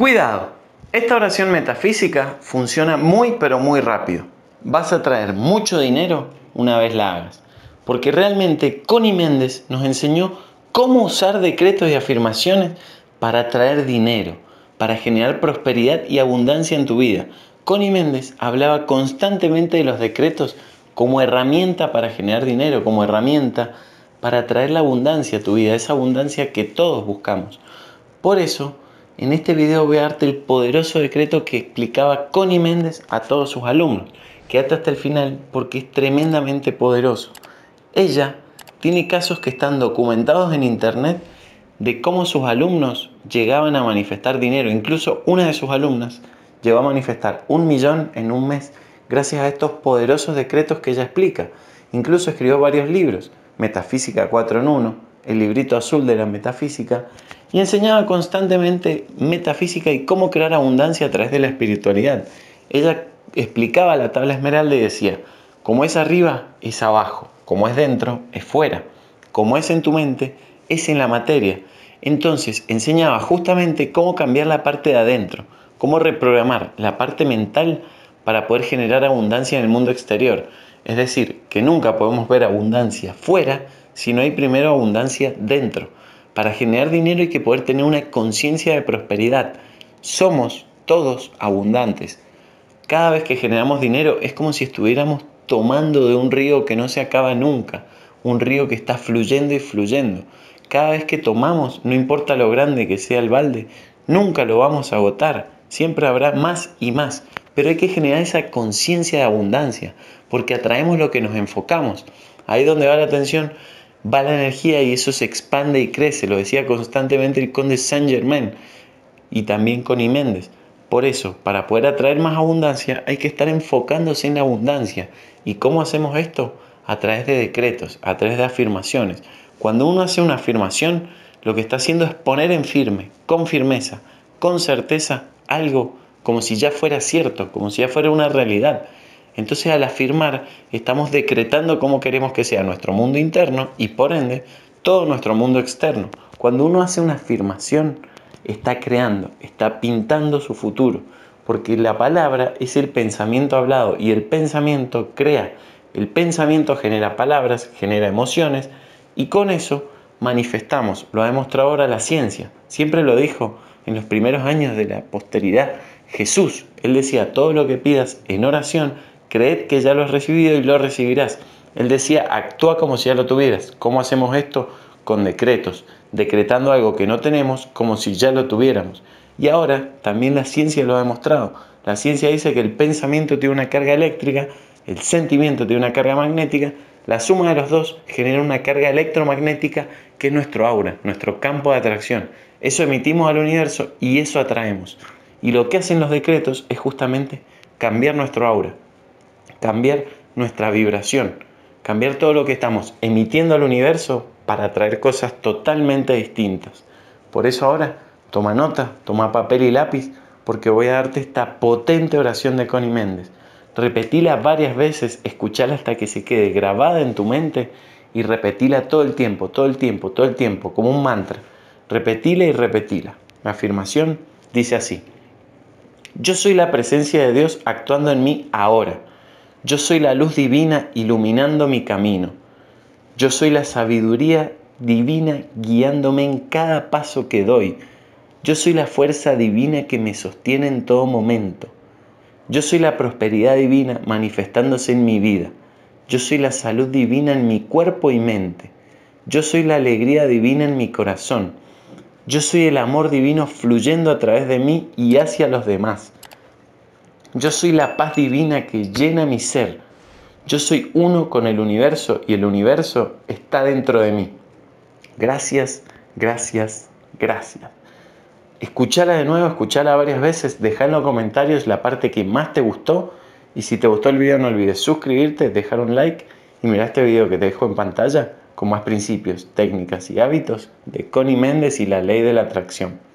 Cuidado, esta oración metafísica funciona muy pero muy rápido. Vas a traer mucho dinero una vez la hagas, porque realmente Connie Méndez nos enseñó cómo usar decretos y afirmaciones para traer dinero, para generar prosperidad y abundancia en tu vida. Connie Méndez hablaba constantemente de los decretos como herramienta para generar dinero, como herramienta para traer la abundancia a tu vida, esa abundancia que todos buscamos. Por eso, en este video voy a darte el poderoso decreto que explicaba Connie Méndez a todos sus alumnos. Quédate hasta el final porque es tremendamente poderoso. Ella tiene casos que están documentados en internet de cómo sus alumnos llegaban a manifestar dinero. Incluso una de sus alumnas llegó a manifestar un millón en un mes gracias a estos poderosos decretos que ella explica. Incluso escribió varios libros, Metafísica 4 en 1, El librito azul de la metafísica, y enseñaba constantemente metafísica y cómo crear abundancia a través de la espiritualidad. Ella explicaba la tabla esmeralda y decía, como es arriba, es abajo, como es dentro, es fuera, como es en tu mente, es en la materia. Entonces enseñaba justamente cómo cambiar la parte de adentro, cómo reprogramar la parte mental para poder generar abundancia en el mundo exterior. Es decir, que nunca podemos ver abundancia fuera si no hay primero abundancia dentro para generar dinero hay que poder tener una conciencia de prosperidad. Somos todos abundantes. Cada vez que generamos dinero es como si estuviéramos tomando de un río que no se acaba nunca, un río que está fluyendo y fluyendo. Cada vez que tomamos, no importa lo grande que sea el balde, nunca lo vamos a agotar, siempre habrá más y más. Pero hay que generar esa conciencia de abundancia, porque atraemos lo que nos enfocamos. Ahí donde va la atención va la energía y eso se expande y crece. Lo decía constantemente el conde Saint Germain y también con Méndez. Por eso, para poder atraer más abundancia, hay que estar enfocándose en la abundancia. ¿Y cómo hacemos esto? A través de decretos, a través de afirmaciones. Cuando uno hace una afirmación, lo que está haciendo es poner en firme, con firmeza, con certeza, algo como si ya fuera cierto, como si ya fuera una realidad. Entonces al afirmar estamos decretando cómo queremos que sea nuestro mundo interno y por ende todo nuestro mundo externo. Cuando uno hace una afirmación está creando, está pintando su futuro, porque la palabra es el pensamiento hablado y el pensamiento crea. El pensamiento genera palabras, genera emociones y con eso manifestamos. Lo ha demostrado ahora la ciencia. Siempre lo dijo en los primeros años de la posteridad Jesús. Él decía, todo lo que pidas en oración, creed que ya lo has recibido y lo recibirás. Él decía, actúa como si ya lo tuvieras. ¿Cómo hacemos esto? Con decretos, decretando algo que no tenemos como si ya lo tuviéramos. Y ahora también la ciencia lo ha demostrado. La ciencia dice que el pensamiento tiene una carga eléctrica, el sentimiento tiene una carga magnética, la suma de los dos genera una carga electromagnética que es nuestro aura, nuestro campo de atracción. Eso emitimos al universo y eso atraemos. Y lo que hacen los decretos es justamente cambiar nuestro aura, cambiar nuestra vibración, cambiar todo lo que estamos emitiendo al universo para atraer cosas totalmente distintas. Por eso ahora toma nota, toma papel y lápiz, porque voy a darte esta potente oración de Connie Méndez. Repetila varias veces, escuchala hasta que se quede grabada en tu mente y repetila todo el tiempo, todo el tiempo, todo el tiempo, como un mantra. repetíla y repetila. La afirmación dice así. Yo soy la presencia de Dios actuando en mí ahora. Yo soy la luz divina iluminando mi camino. Yo soy la sabiduría divina guiándome en cada paso que doy. Yo soy la fuerza divina que me sostiene en todo momento. Yo soy la prosperidad divina manifestándose en mi vida. Yo soy la salud divina en mi cuerpo y mente. Yo soy la alegría divina en mi corazón. Yo soy el amor divino fluyendo a través de mí y hacia los demás. Yo soy la paz divina que llena mi ser. Yo soy uno con el universo y el universo está dentro de mí. Gracias, gracias, gracias. Escuchala de nuevo, escuchala varias veces, deja en los comentarios la parte que más te gustó y si te gustó el video no olvides suscribirte, dejar un like y mirar este video que te dejo en pantalla con más principios, técnicas y hábitos de Connie Méndez y la ley de la atracción.